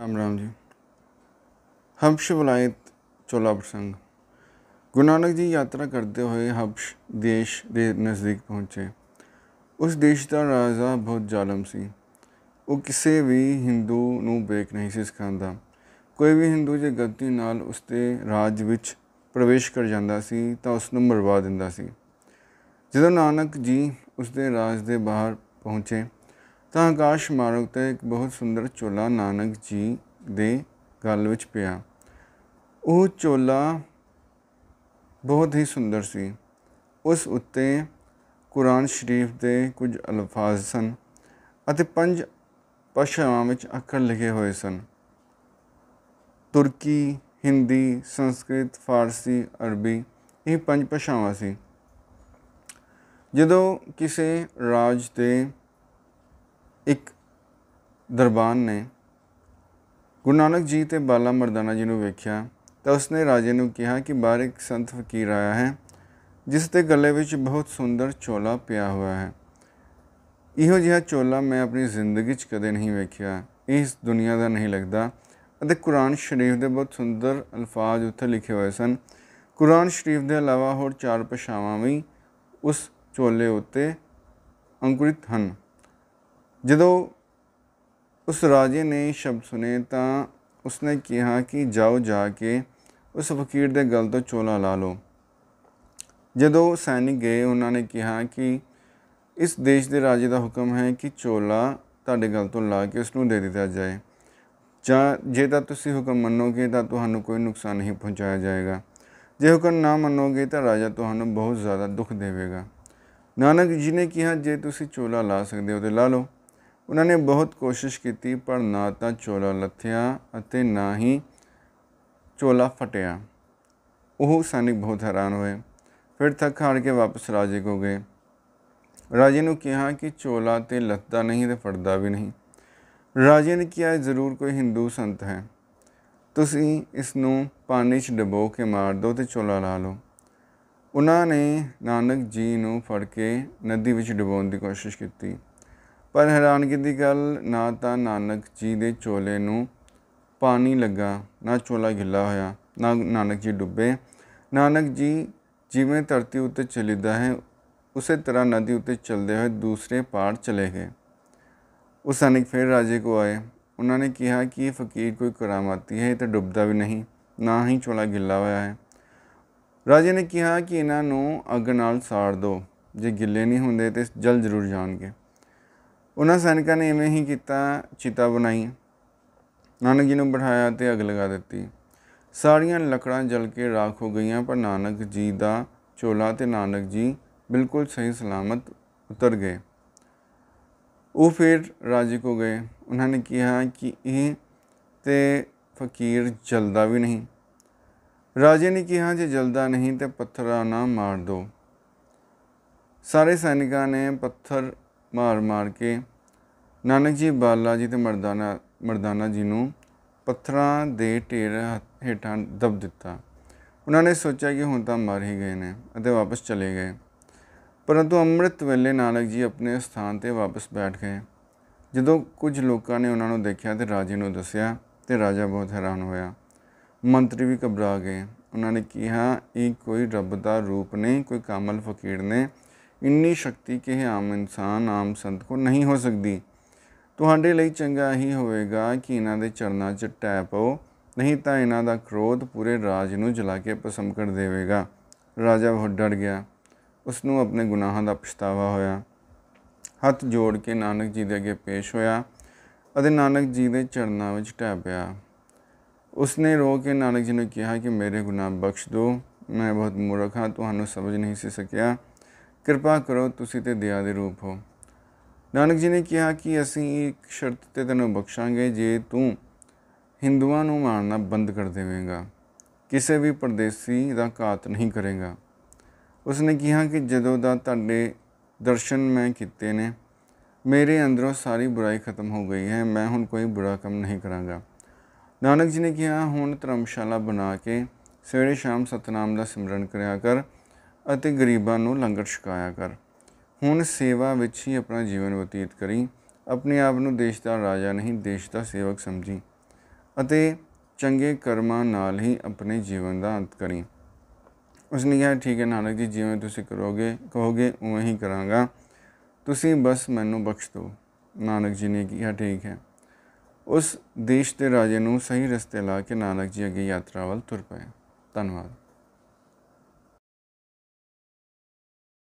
ਰਾਮ ਰਾਮ ਜੀ ਹਬਸ਼ ਵਲਾਇਤ ਚੋਲਾ ਪ੍ਰਸੰਗ ਗੁਰੂ ਨਾਨਕ ਜੀ ਯਾਤਰਾ ਕਰਦੇ ਹੋਏ ਹਬਸ਼ ਦੇਸ਼ ਦੇ ਨਜ਼ਦੀਕ ਪਹੁੰਚੇ ਉਸ ਦੇਸ਼ ਦਾ ਰਾਜਾ ਬਹੁਤ ਜ਼ਾਲਮ ਸੀ ਉਹ ਕਿਸੇ ਵੀ Hindu ਨੂੰ ਬੇਕ ਨਹੀਂ ਸੀ ਸਿਖਾਉਂਦਾ ਕੋਈ ਵੀ Hindu ਜੇ ਗਲਤੀ ਨਾਲ ਉਸ ਦੇ ਰਾਜ ਵਿੱਚ ਪ੍ਰਵੇਸ਼ ਕਰ ਜਾਂਦਾ ਸੀ ਤਾਂ ਉਸ ਨੂੰ ਮਰਵਾ ਦਿੰਦਾ ਸੀ ਜਦੋਂ ਨਾਨਕ ਜੀ ਉਸ ਦੇ ਰਾਜ ਦੇ ਬਾਹਰ ਪਹੁੰਚੇ ਤਾਂ ਆਕਾਸ਼ ਮਾਰਗ ਤੇ ਇੱਕ ਬਹੁਤ ਸੁੰਦਰ ਚੋਲਾ ਨਾਨਕ ਜੀ ਦੇ ਗੱਲ ਵਿੱਚ ਪਿਆ ਉਹ ਚੋਲਾ ਬਹੁਤ ਹੀ ਸੁੰਦਰ ਸੀ ਉਸ ਉੱਤੇ ਕੁਰਾਨ ਸ਼ਰੀਫ ਦੇ ਕੁਝ ਅਲਫਾਜ਼ ਸਨ ਅਤੇ ਪੰਜ ਪਸ਼ਾਵਾਂ ਵਿੱਚ ਅੱਖਰ ਲਿਖੇ ਹੋਏ ਸਨ ਤੁਰਕੀ ਹਿੰਦੀ ਸੰਸਕ੍ਰਿਤ ਫਾਰਸੀ ਅਰਬੀ ਇਹ ਪੰਜ ਪਸ਼ਾਵਾਂ ਸੀ ਜਦੋਂ ਕਿਸੇ ਰਾਜ ਦੇ ਇੱਕ ਦਰਬਾਨ ਨੇ ਗੁਰੂ ਨਾਨਕ ਜੀ ਤੇ ਬਾਲਾ ਮਰਦਾਨਾ ਜੀ ਨੂੰ ਵੇਖਿਆ ਤਾਂ ਉਸਨੇ ਰਾਜੇ ਨੂੰ ਕਿਹਾ ਕਿ ਬਾਹਰ ਇੱਕ ਸੰਤ ਫਕੀਰ ਆਇਆ ਹੈ ਜਿਸ ਦੇ ਗਲੇ ਵਿੱਚ ਬਹੁਤ ਸੁੰਦਰ ਚੋਲਾ ਪਿਆ ਹੋਇਆ ਹੈ ਇਹੋ ਜਿਹਾ ਚੋਲਾ ਮੈਂ ਆਪਣੀ ਜ਼ਿੰਦਗੀ 'ਚ ਕਦੇ ਨਹੀਂ ਵੇਖਿਆ ਇਸ ਦੁਨੀਆ ਦਾ ਨਹੀਂ ਲੱਗਦਾ ਅਤੇ ਕੁਰਾਨ ਸ਼ਰੀਫ ਦੇ ਬਹੁਤ ਸੁੰਦਰ ਅਲਫਾਜ਼ ਉੱਤੇ ਲਿਖੇ ਹੋਏ ਸਨ ਕੁਰਾਨ ਸ਼ਰੀਫ ਦੇ ਇਲਾਵਾ ਹੋਰ ਚਾਰ ਪਸ਼ਾਵਾਂ ਵੀ ਉਸ ਚੋਲੇ ਉੱਤੇ ਅੰਕੁਰਿਤ ਹਨ ਜਦੋਂ ਉਸ ਰਾਜੇ ਨੇ ਸ਼ਬਦ ਸੁਨੇ ਤਾਂ ਉਸਨੇ ਕਿਹਾ ਕਿ ਜਾਓ ਜਾ ਕੇ ਉਸ ਫਕੀਰ ਦੇ ਗਲ ਤੋਂ ਚੋਲਾ ਲਾ ਲਓ ਜਦੋਂ ਸੈਨਿਕ ਗਏ ਉਹਨਾਂ ਨੇ ਕਿਹਾ ਕਿ ਇਸ ਦੇਸ਼ ਦੇ ਰਾਜੇ ਦਾ ਹੁਕਮ ਹੈ ਕਿ ਚੋਲਾ ਤੁਹਾਡੇ ਗਲ ਤੋਂ ਲਾ ਕੇ ਉਸ ਨੂੰ ਦੇ ਦਿੱਤਾ ਜਾਏ ਜਾਂ ਜੇ ਤਾਂ ਤੁਸੀਂ ਹੁਕਮ ਮੰਨੋਗੇ ਤਾਂ ਤੁਹਾਨੂੰ ਕੋਈ ਨੁਕਸਾਨ ਨਹੀਂ ਪਹੁੰਚਾਇਆ ਜਾਏਗਾ ਜੇ ਹੁਕਮ ਨਾ ਮੰਨੋਗੇ ਤਾਂ ਰਾਜਾ ਤੁਹਾਨੂੰ ਬਹੁਤ ਜ਼ਿਆਦਾ ਦੁੱਖ ਦੇਵੇਗਾ ਨਾਨਕ ਜੀ ਨੇ ਕਿਹਾ ਜੇ ਤੁਸੀਂ ਚੋਲਾ ਲਾ ਸਕਦੇ ਹੋ ਤੇ ਲਾ ਲਓ ਉਹਨਾਂ ਨੇ ਬਹੁਤ ਕੋਸ਼ਿਸ਼ ਕੀਤੀ ਪਰ ਨਾ ਤਾਂ ਚੋਲਾ ਲੱਥਿਆ ਅਤੇ ਨਾ ਹੀ ਚੋਲਾ ਫਟਿਆ ਉਹ ਸੈਨਿਕ ਬਹੁਤ ਹੈਰਾਨ ਹੋਏ ਫਿਰ ਥੱਕ ਹਾਰ ਕੇ ਵਾਪਸ ਰਾਜੇ ਕੋ ਗਏ ਰਾਜੇ ਨੂੰ ਕਿਹਾ ਕਿ ਚੋਲਾ ਤੇ ਲੱਥਦਾ ਨਹੀਂ ਤੇ ਫਟਦਾ ਵੀ ਨਹੀਂ ਰਾਜੇ ਨੇ ਕਿਹਾ ਜ਼ਰੂਰ ਕੋਈ ਹਿੰਦੂ ਸੰਤ ਹੈ ਤੁਸੀਂ ਇਸ ਨੂੰ ਪਾਣੀ 'ਚ ਡਬੋ ਕੇ ਮਾਰ ਦਿਓ ਤੇ ਚੋਲਾ ਲਾ ਲਓ ਉਹਨਾਂ ਨੇ ਨਾਨਕ ਜੀ ਨੂੰ ਫੜ ਕੇ ਨਦੀ ਵਿੱਚ ਡਬੋਣ ਦੀ ਕੋਸ਼ਿਸ਼ ਕੀਤੀ ਪਰ ਹੈਰਾਨਗੀ ਦੀ ਗੱਲ ਨਾ ਤਾਂ ਨਾਨਕ ਜੀ ਦੇ ਚੋਲੇ ਨੂੰ ਪਾਣੀ ਲੱਗਾ ਨਾ ਚੋਲਾ ਗਿੱਲਾ ਹੋਇਆ ਨਾ ਨਾਨਕ ਜੀ ਡੁੱਬੇ ਨਾਨਕ ਜੀ ਜਿਵੇਂ ਧਰਤੀ ਉੱਤੇ ਚਲਿਦਾ ਹੈ ਉਸੇ ਤਰ੍ਹਾਂ ਨਦੀ ਉੱਤੇ ਚਲਦੇ ਹੋਏ ਦੂਸਰੇ ਪਾਰ ਚਲੇ ਗਏ ਉਸ ਅਨਿਕ ਫਿਰ ਰਾਜੇ ਕੋ ਆਏ ਉਹਨਾਂ ਨੇ ਕਿਹਾ ਕਿ ਇਹ ਫਕੀਰ ਕੋਈ ਕਰਾਮਾਤੀ ਹੈ ਤੇ ਡੁੱਬਦਾ ਵੀ ਨਹੀਂ ਨਾ ਹੀ ਚੋਲਾ ਗਿੱਲਾ ਹੋਇਆ ਹੈ ਰਾਜੇ ਨੇ ਕਿਹਾ ਕਿ ਇਹਨਾਂ ਨੂੰ ਅੱਗ ਨਾਲ ਸਾੜ ਦਿਓ ਜੇ ਗਿੱਲੇ ਨਹੀਂ ਹੁੰਦੇ ਤੇ ਜਲ ਜ਼ਰੂਰ ਜਾਣਗੇ ਉਹਨਾਂ ਸੈਨਿਕਾਂ ਨੇ ਇਵੇਂ ਹੀ ਕੀਤਾ ਚਿਤਾ ਬਣਾਈ ਨਾਨਕ ਜੀ ਨੂੰ ਬਿਠਾਇਆ ਤੇ ਅਗ ਲਗਾ ਦਿੱਤੀ ਸਾਰੀਆਂ ਲੱਕੜਾਂ ਜਲ ਕੇ ਰਾਖ ਹੋ ਗਈਆਂ ਪਰ ਨਾਨਕ ਜੀ ਦਾ ਚੋਲਾ ਤੇ ਨਾਨਕ ਜੀ ਬਿਲਕੁਲ ਸਹੀ ਸਲਾਮਤ ਉਤਰ ਗਏ ਉਹ ਫਿਰ ਰਾਜੀ ਕੋ ਗਏ ਉਹਨਾਂ ਨੇ ਕਿਹਾ ਕਿ ਇਹ ਤੇ ਫਕੀਰ ਜਲਦਾ ਵੀ ਨਹੀਂ ਰਾਜੇ ਨੇ ਕਿਹਾ ਜੇ ਜਲਦਾ ਨਹੀਂ ਤੇ ਪੱਥਰਾਂ ਨਾਲ ਮਾਰ ਦੋ ਸਾਰੇ ਸੈਨਿਕਾਂ ਨੇ ਪੱਥਰ ਮਾਰ ਮਾਰ ਕੇ ਨਾਨਕ ਜੀ ਬਾਲਾ ਜੀ ਤੇ ਮਰਦਾਨਾ ਮਰਦਾਨਾ ਜੀ ਨੂੰ ਪੱਥਰਾਂ ਦੇ ਢੇਰ ਹੇਠਾਂ ਦਬ ਦਿੱਤਾ ਉਹਨਾਂ ਨੇ ਸੋਚਿਆ ਕਿ ਹੁਣ ਤਾਂ ਮਰ ਹੀ ਗਏ ਨੇ ਅਤੇ ਵਾਪਸ ਚਲੇ ਗਏ ਪਰੰਤੂ ਅੰਮ੍ਰਿਤ ਵੇਲੇ ਨਾਨਕ ਜੀ ਆਪਣੇ ਸਥਾਨ ਤੇ ਵਾਪਸ ਬੈਠ ਗਏ ਜਦੋਂ ਕੁਝ ਲੋਕਾਂ ਨੇ ਉਹਨਾਂ ਨੂੰ ਦੇਖਿਆ ਤੇ ਰਾਜੇ ਨੂੰ ਦੱਸਿਆ ਤੇ ਰਾਜਾ ਬਹੁਤ ਹੈਰਾਨ ਹੋਇਆ ਮੰਤਰੀ ਵੀ ਘਬਰਾ ਗਏ ਉਹਨਾਂ ਨੇ ਕਿਹਾ ਇਹ ਕੋਈ ਰੱਬ ਦਾ ਰੂਪ ਨਹੀਂ ਕੋਈ ਕਾਮਲ ਫਕੀਰ ਨੇ ਇੰਨੀ ਸ਼ਕਤੀ ਕਿ ਆਮ ਇਨਸਾਨ ਆਮ ਸੰਤ ਕੋ ਨਹੀਂ ਹੋ ਸਕਦੀ ਤੁਹਾਡੇ ਲਈ ਚੰਗਾ ਹੀ ਹੋਵੇਗਾ ਕਿ ਇਹਨਾਂ ਦੇ ਚਰਨਾਂ 'ਚ ਟੈ ਪਓ ਨਹੀਂ ਤਾਂ ਇਹਨਾਂ ਦਾ ਕ੍ਰੋਧ ਪੂਰੇ ਰਾਜ ਨੂੰ ਜਲਾ ਕੇ ਭਸਮ ਕਰ ਦੇਵੇਗਾ ਰਾਜਾ ਬਹੁਤ ਡਰ ਗਿਆ ਉਸ ਨੂੰ ਆਪਣੇ ਗੁਨਾਹਾਂ ਦਾ ਪਛਤਾਵਾ ਹੋਇਆ ਹੱਥ ਜੋੜ ਕੇ ਨਾਨਕ ਜੀ ਦੇ ਅੱਗੇ ਪੇਸ਼ ਹੋਇਆ ਅਤੇ ਨਾਨਕ ਜੀ ਦੇ ਚਰਨਾਂ ਵਿੱਚ ਟੈ ਪਿਆ ਉਸਨੇ ਰੋ ਕੇ ਨਾਨਕ ਜੀ ਨੂੰ ਕਿਹਾ ਕਿ ਮੇਰੇ ਗੁਨਾਹ ਬਖਸ਼ ਦਿਓ ਮੈਂ ਬਹੁਤ ਮੂਰਖ ਹਾਂ ਤੁਹਾਨੂੰ ਸਮਝ ਨਹੀਂ ਸੀ ਸਕਿਆ ਕਿਰਪਾ ਕਰੋ ਤੁਸੀਂ ਤੇ ਦਇਆ ਦੇ ਰੂਪ ਹੋ ਨਾਨਕ ਜੀ ਨੇ ਕਿਹਾ ਕਿ ਅਸੀਂ ਇੱਕ ਸ਼ਰਤ ਤੇ ਤੈਨੂੰ ਬਖਸ਼ਾਂਗੇ ਜੇ ਤੂੰ ਹਿੰਦੂਆਂ ਨੂੰ ਮਾਰਨਾ ਬੰਦ ਕਰ ਦੇਵੇਂਗਾ ਕਿਸੇ ਵੀ ਪਰਦੇਸੀ ਦਾ ਘਾਤ ਨਹੀਂ ਕਰੇਗਾ ਉਸ ਨੇ ਕਿਹਾ ਕਿ ਜਦੋਂ ਦਾ ਤੁਹਾਡੇ ਦਰਸ਼ਨ ਮੈਂ ਕੀਤੇ ਨੇ ਮੇਰੇ ਅੰਦਰੋਂ ਸਾਰੀ ਬੁਰਾਈ ਖਤਮ ਹੋ ਗਈ ਹੈ ਮੈਂ ਹੁਣ ਕੋਈ ਬੁਰਾ ਕੰਮ ਨਹੀਂ ਕਰਾਂਗਾ ਨਾਨਕ ਜੀ ਨੇ ਕਿਹਾ ਹੁਣ ਧਰਮਸ਼ਾਲਾ ਬਣਾ ਕੇ ਸਵੇਰੇ ਸ਼ਾਮ ਸਤਨਾਮ ਦਾ ਸਿਮਰਨ ਕਰਿਆ ਕਰ ਅਤੇ ਗਰੀਬਾਂ ਨੂੰ ਲੰਗਰ ਛਕਾਇਆ ਕਰ ਹੁਣ ਸੇਵਾ ਵਿੱਚ ਹੀ ਆਪਣਾ ਜੀਵਨ ਬਤੀਤ ਕਰੀ ਆਪਣੇ ਆਪ ਨੂੰ ਦੇਸ਼ ਦਾ ਰਾਜਾ ਨਹੀਂ ਦੇਸ਼ ਦਾ ਸੇਵਕ ਸਮਝੀ ਅਤੇ ਚੰਗੇ ਕਰਮਾਂ ਨਾਲ ਹੀ ਆਪਣੇ ਜੀਵਨ ਦਾ ਅੰਤ ਕਰੀ ਉਸ ਨੇ ਕਿਹਾ ਠੀਕ ਹੈ ਨਾਨਕ ਜੀ ਜਿਵੇਂ ਤੁਸੀਂ ਕਰੋਗੇ ਕਹੋਗੇ ਉਵੇਂ ਹੀ ਕਰਾਂਗਾ ਤੁਸੀਂ ਬਸ ਮੈਨੂੰ ਬਖਸ਼ ਦਿਓ ਨਾਨਕ ਜੀ ਨੇ ਕਿਹਾ ਠੀਕ ਹੈ ਉਸ ਦੇਸ਼ ਦੇ ਰਾਜੇ ਨੂੰ ਸਹੀ ਰਸਤੇ ਲਾ ਕੇ ਨਾਨਕ ਜੀ ਅੱਗੇ ਯਾਤਰਾ ਵੱਲ ਤੁਰ ਪਏ ਧੰਨਵਾਦ